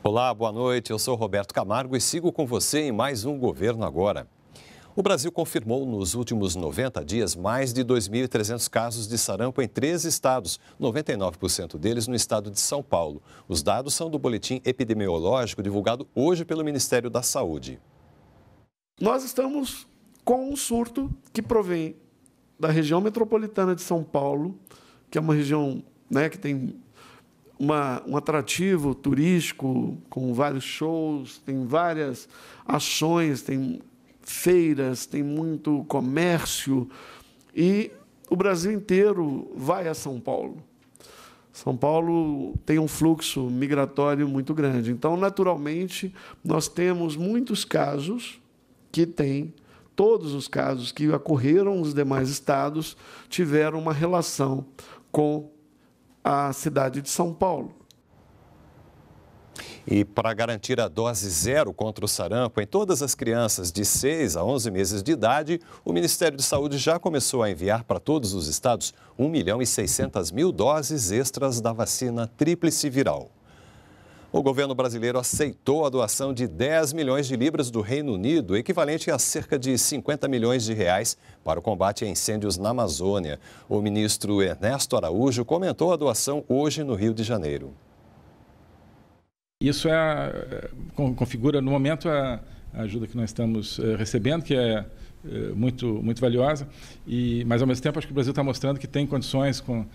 Olá, boa noite. Eu sou Roberto Camargo e sigo com você em mais um Governo Agora. O Brasil confirmou nos últimos 90 dias mais de 2.300 casos de sarampo em três estados, 99% deles no estado de São Paulo. Os dados são do boletim epidemiológico divulgado hoje pelo Ministério da Saúde. Nós estamos com um surto que provém da região metropolitana de São Paulo, que é uma região né, que tem uma, um atrativo turístico com vários shows, tem várias ações, tem feiras, tem muito comércio e o Brasil inteiro vai a São Paulo. São Paulo tem um fluxo migratório muito grande. Então, naturalmente, nós temos muitos casos que têm, todos os casos que ocorreram nos demais estados tiveram uma relação com à cidade de São Paulo. E para garantir a dose zero contra o sarampo em todas as crianças de 6 a 11 meses de idade, o Ministério de Saúde já começou a enviar para todos os estados 1 milhão e 600 mil doses extras da vacina tríplice viral. O governo brasileiro aceitou a doação de 10 milhões de libras do Reino Unido, equivalente a cerca de 50 milhões de reais, para o combate a incêndios na Amazônia. O ministro Ernesto Araújo comentou a doação hoje no Rio de Janeiro. Isso é, é configura, no momento, a ajuda que nós estamos eh, recebendo, que é eh, muito, muito valiosa. E, mas, ao mesmo tempo, acho que o Brasil está mostrando que tem condições, com uh,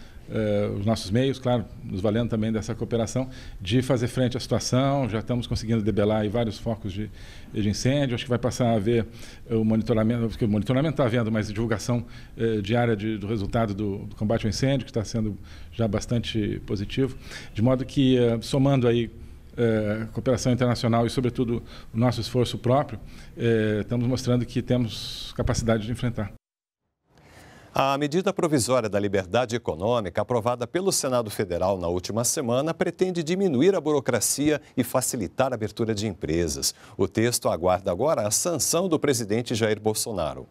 os nossos meios, claro, nos valendo também dessa cooperação, de fazer frente à situação. Já estamos conseguindo debelar vários focos de, de incêndio. Acho que vai passar a haver eh, o monitoramento, porque o monitoramento está havendo, mas divulgação uh, diária de, do resultado do, do, combate ao incêndio, que está sendo já bastante positivo. De modo que, uh, somando aí é, cooperação internacional e, sobretudo, o nosso esforço próprio, é, estamos mostrando que temos capacidade de enfrentar. A medida provisória da liberdade econômica, aprovada pelo Senado Federal na última semana, pretende diminuir a burocracia e facilitar a abertura de empresas. O texto aguarda agora a sanção do presidente Jair Bolsonaro.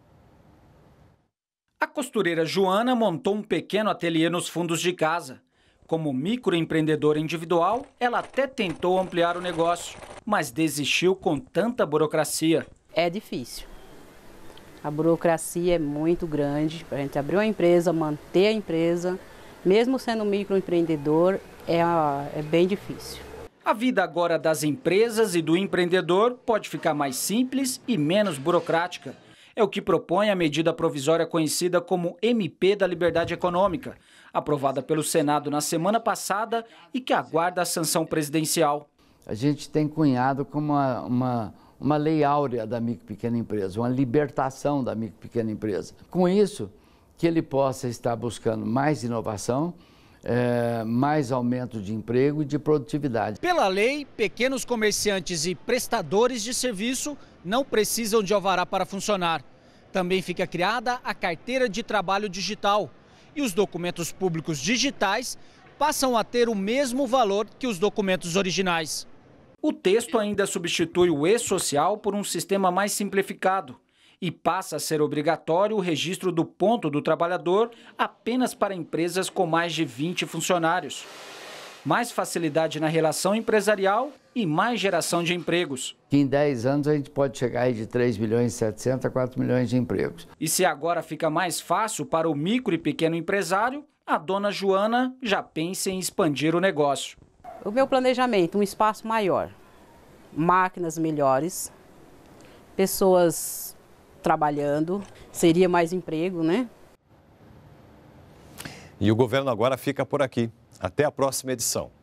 A costureira Joana montou um pequeno ateliê nos fundos de casa. Como microempreendedora individual, ela até tentou ampliar o negócio, mas desistiu com tanta burocracia. É difícil. A burocracia é muito grande para a gente abrir uma empresa, manter a empresa, mesmo sendo microempreendedor, é, é bem difícil. A vida agora das empresas e do empreendedor pode ficar mais simples e menos burocrática. É o que propõe a medida provisória conhecida como MP da Liberdade Econômica, aprovada pelo Senado na semana passada e que aguarda a sanção presidencial. A gente tem cunhado como uma, uma, uma lei áurea da micro pequena empresa, uma libertação da micro pequena empresa. Com isso, que ele possa estar buscando mais inovação, é, mais aumento de emprego e de produtividade. Pela lei, pequenos comerciantes e prestadores de serviço não precisam de alvará para funcionar. Também fica criada a carteira de trabalho digital. E os documentos públicos digitais passam a ter o mesmo valor que os documentos originais. O texto ainda substitui o e-social por um sistema mais simplificado e passa a ser obrigatório o registro do ponto do trabalhador apenas para empresas com mais de 20 funcionários mais facilidade na relação empresarial e mais geração de empregos. Em 10 anos a gente pode chegar de 3 milhões e 700 a 4 milhões de empregos. E se agora fica mais fácil para o micro e pequeno empresário, a dona Joana já pensa em expandir o negócio. O meu planejamento, um espaço maior, máquinas melhores, pessoas trabalhando, seria mais emprego, né? E o governo agora fica por aqui. Até a próxima edição.